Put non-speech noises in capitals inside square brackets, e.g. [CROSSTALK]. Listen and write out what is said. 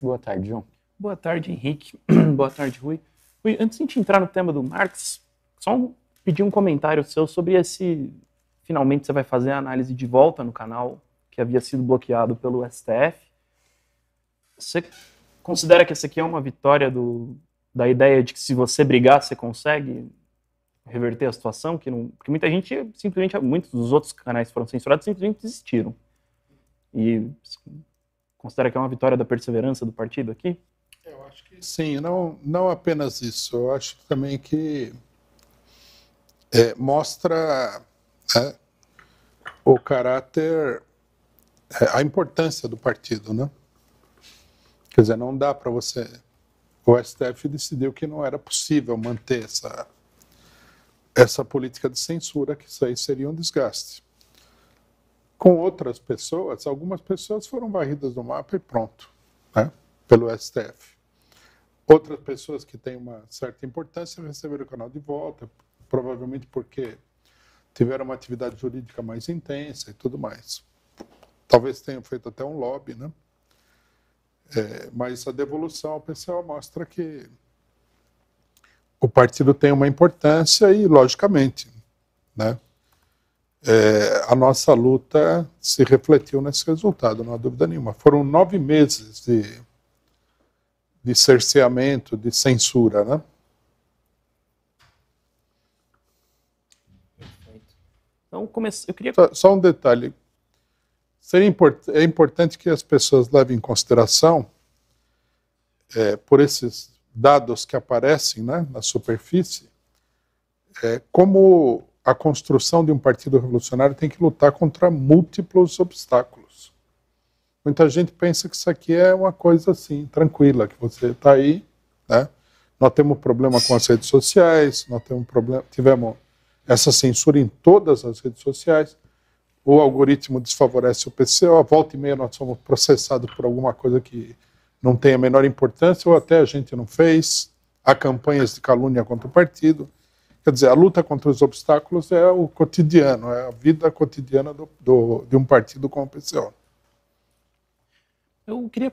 Boa tarde, João. Boa tarde, Henrique. [CLEARS THROAT] Boa tarde, Rui. Rui, antes de a gente entrar no tema do Marx, só um, pedir um comentário seu sobre esse. Finalmente você vai fazer a análise de volta no canal que havia sido bloqueado pelo STF. Você considera que essa aqui é uma vitória do, da ideia de que se você brigar, você consegue reverter a situação? Que não, porque muita gente, simplesmente, muitos dos outros canais que foram censurados simplesmente desistiram. E Considera que é uma vitória da perseverança do partido aqui? Eu acho que sim, não, não apenas isso. Eu acho também que é, mostra é, o caráter, é, a importância do partido, né? Quer dizer, não dá para você. O STF decidiu que não era possível manter essa, essa política de censura, que isso aí seria um desgaste. Com outras pessoas, algumas pessoas foram varridas do mapa e pronto, né? pelo STF. Outras pessoas que têm uma certa importância receberam o canal de volta, provavelmente porque tiveram uma atividade jurídica mais intensa e tudo mais. Talvez tenham feito até um lobby, né? É, mas a devolução ao PCO mostra que o partido tem uma importância e, logicamente, né? É, a nossa luta se refletiu nesse resultado, não há dúvida nenhuma. Foram nove meses de, de cerceamento, de censura, né? Então, eu queria... Só, só um detalhe. Seria import... É importante que as pessoas levem em consideração, é, por esses dados que aparecem né, na superfície, é, como a construção de um partido revolucionário tem que lutar contra múltiplos obstáculos. Muita gente pensa que isso aqui é uma coisa assim, tranquila, que você está aí, né? Nós temos problema com as redes sociais, nós temos problema, tivemos essa censura em todas as redes sociais. O algoritmo desfavorece o PCO, a volta e meia nós somos processados por alguma coisa que não tem a menor importância ou até a gente não fez. Há campanhas de calúnia contra o partido. Quer dizer, a luta contra os obstáculos é o cotidiano, é a vida cotidiana do, do, de um partido como o PCO. Eu queria